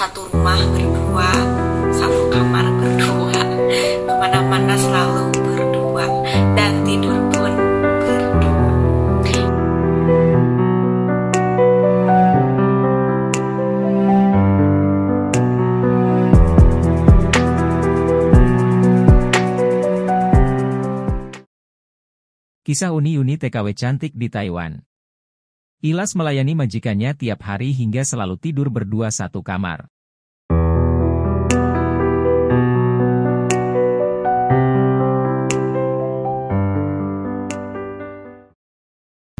satu rumah berdua satu kamar berdua kemana-mana selalu berdua dan tidur pun berdua Kisah Uni Uni TKW cantik di Taiwan Ilas melayani majikannya tiap hari hingga selalu tidur berdua satu kamar.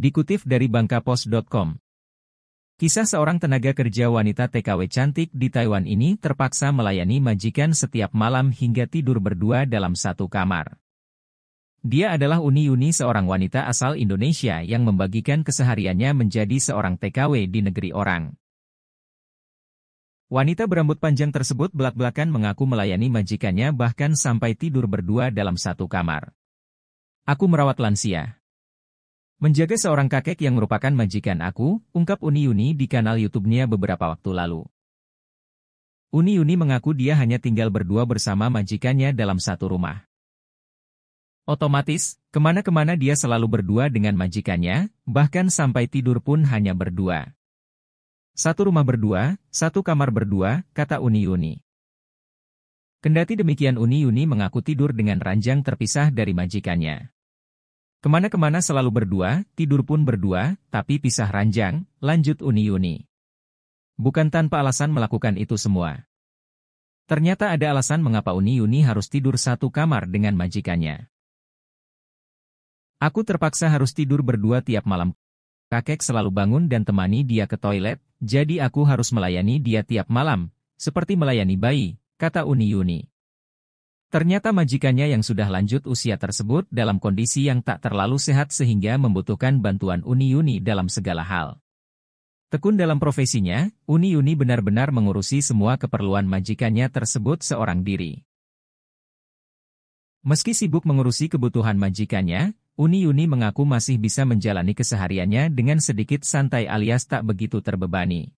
Dikutif dari bangkapos.com. Kisah seorang tenaga kerja wanita TKW cantik di Taiwan ini terpaksa melayani majikan setiap malam hingga tidur berdua dalam satu kamar. Dia adalah Uni Yuni seorang wanita asal Indonesia yang membagikan kesehariannya menjadi seorang TKW di negeri orang. Wanita berambut panjang tersebut belak-belakan mengaku melayani majikannya bahkan sampai tidur berdua dalam satu kamar. Aku merawat lansia. Menjaga seorang kakek yang merupakan majikan aku, ungkap Uni Yuni di kanal YouTube-nya beberapa waktu lalu. Uni Yuni mengaku dia hanya tinggal berdua bersama majikannya dalam satu rumah. Otomatis, kemana-kemana dia selalu berdua dengan majikannya, bahkan sampai tidur pun hanya berdua. Satu rumah berdua, satu kamar berdua, kata Uni Uni. Kendati demikian Uni Uni mengaku tidur dengan ranjang terpisah dari majikannya. Kemana-kemana selalu berdua, tidur pun berdua, tapi pisah ranjang, lanjut Uni Uni. Bukan tanpa alasan melakukan itu semua. Ternyata ada alasan mengapa Uni Uni harus tidur satu kamar dengan majikannya. Aku terpaksa harus tidur berdua tiap malam. Kakek selalu bangun dan temani dia ke toilet, jadi aku harus melayani dia tiap malam, seperti melayani bayi, kata Uni Yuni. Ternyata majikannya yang sudah lanjut usia tersebut dalam kondisi yang tak terlalu sehat sehingga membutuhkan bantuan Uni Yuni dalam segala hal. Tekun dalam profesinya, Uni Yuni benar-benar mengurusi semua keperluan majikannya tersebut seorang diri. Meski sibuk mengurusi kebutuhan majikannya, Uni Yuni mengaku masih bisa menjalani kesehariannya dengan sedikit santai alias tak begitu terbebani.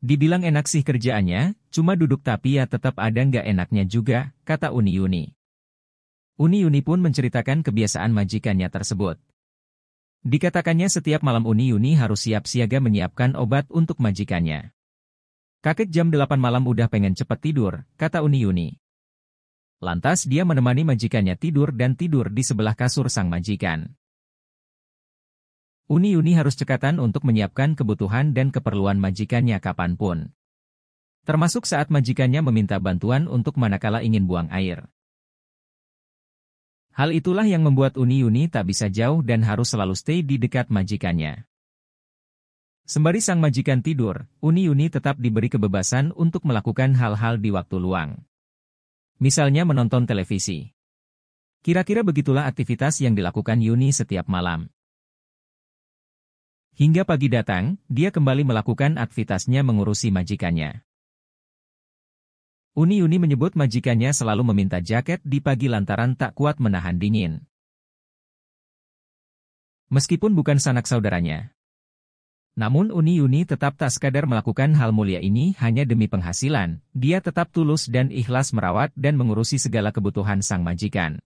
Dibilang enak sih kerjaannya, cuma duduk tapi ya tetap ada nggak enaknya juga, kata Uni Yuni. Uni Yuni pun menceritakan kebiasaan majikannya tersebut. Dikatakannya setiap malam Uni Yuni harus siap siaga menyiapkan obat untuk majikannya. Kakek jam 8 malam udah pengen cepet tidur, kata Uni Yuni. Lantas dia menemani majikannya tidur dan tidur di sebelah kasur sang majikan. Uni-uni harus cekatan untuk menyiapkan kebutuhan dan keperluan majikannya kapanpun. Termasuk saat majikannya meminta bantuan untuk manakala ingin buang air. Hal itulah yang membuat Uni-Uni tak bisa jauh dan harus selalu stay di dekat majikannya. Sembari sang majikan tidur, Uni-Uni tetap diberi kebebasan untuk melakukan hal-hal di waktu luang misalnya menonton televisi. Kira-kira begitulah aktivitas yang dilakukan Yuni setiap malam. Hingga pagi datang, dia kembali melakukan aktivitasnya mengurusi majikannya. Uni-Uni menyebut majikannya selalu meminta jaket di pagi lantaran tak kuat menahan dingin. Meskipun bukan sanak saudaranya, namun Uni Uni tetap tak sekadar melakukan hal mulia ini hanya demi penghasilan, dia tetap tulus dan ikhlas merawat dan mengurusi segala kebutuhan sang majikan.